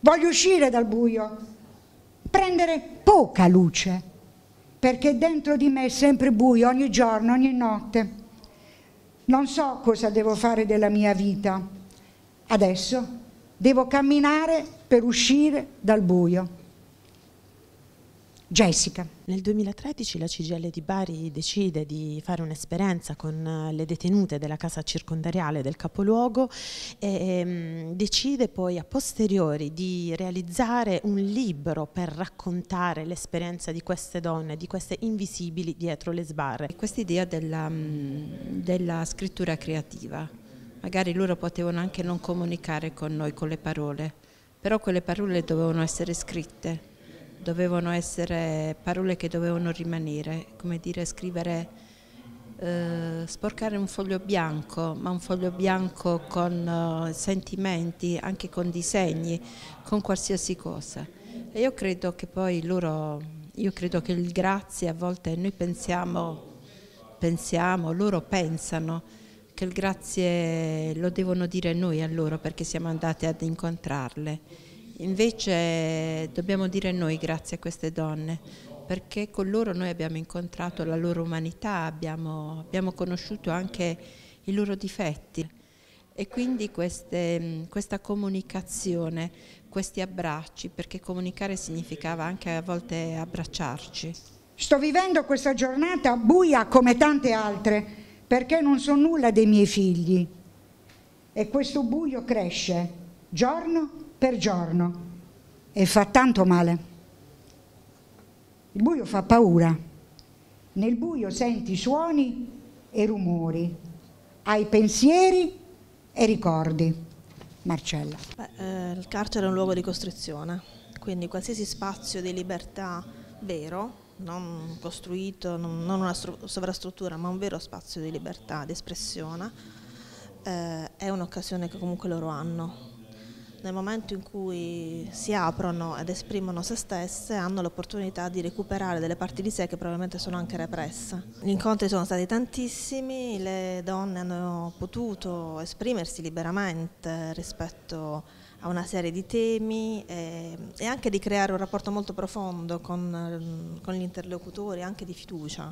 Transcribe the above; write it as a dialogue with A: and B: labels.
A: Voglio uscire dal buio, prendere poca luce, perché dentro di me è sempre buio, ogni giorno, ogni notte. Non so cosa devo fare della mia vita. Adesso devo camminare per uscire dal buio. Jessica. Nel
B: 2013 la CGL di Bari decide di fare un'esperienza con eh, le detenute della casa circondariale del capoluogo e ehm, decide poi a posteriori di realizzare un libro per raccontare l'esperienza di queste donne, di
C: queste invisibili dietro le sbarre. Questa idea della, mm, della scrittura creativa, magari loro potevano anche non comunicare con noi con le parole, però quelle parole dovevano essere scritte dovevano essere parole che dovevano rimanere, come dire scrivere, eh, sporcare un foglio bianco, ma un foglio bianco con eh, sentimenti, anche con disegni, con qualsiasi cosa. E io credo che poi loro, io credo che il grazie a volte noi pensiamo, pensiamo, loro pensano che il grazie lo devono dire noi a loro perché siamo andate ad incontrarle Invece dobbiamo dire noi grazie a queste donne, perché con loro noi abbiamo incontrato la loro umanità, abbiamo, abbiamo conosciuto anche i loro difetti. E quindi queste, questa comunicazione, questi abbracci, perché comunicare significava anche a volte abbracciarci.
A: Sto vivendo questa giornata buia come tante altre, perché non so nulla dei miei figli. E questo buio cresce giorno per giorno e fa tanto male. Il buio fa paura. Nel buio senti suoni e rumori, hai pensieri e ricordi. Marcella.
D: Beh, eh, il carcere è un luogo di costrizione, quindi qualsiasi spazio di libertà vero, non costruito, non, non una sovrastruttura, ma un vero spazio di libertà, di espressione, eh, è un'occasione che comunque loro hanno nel momento in cui si aprono ed esprimono se stesse hanno l'opportunità di recuperare delle parti di sé che probabilmente sono anche represse. Gli incontri sono stati tantissimi, le donne hanno potuto esprimersi liberamente rispetto a una serie di temi e, e anche di creare un rapporto molto profondo con, con gli interlocutori, anche di fiducia.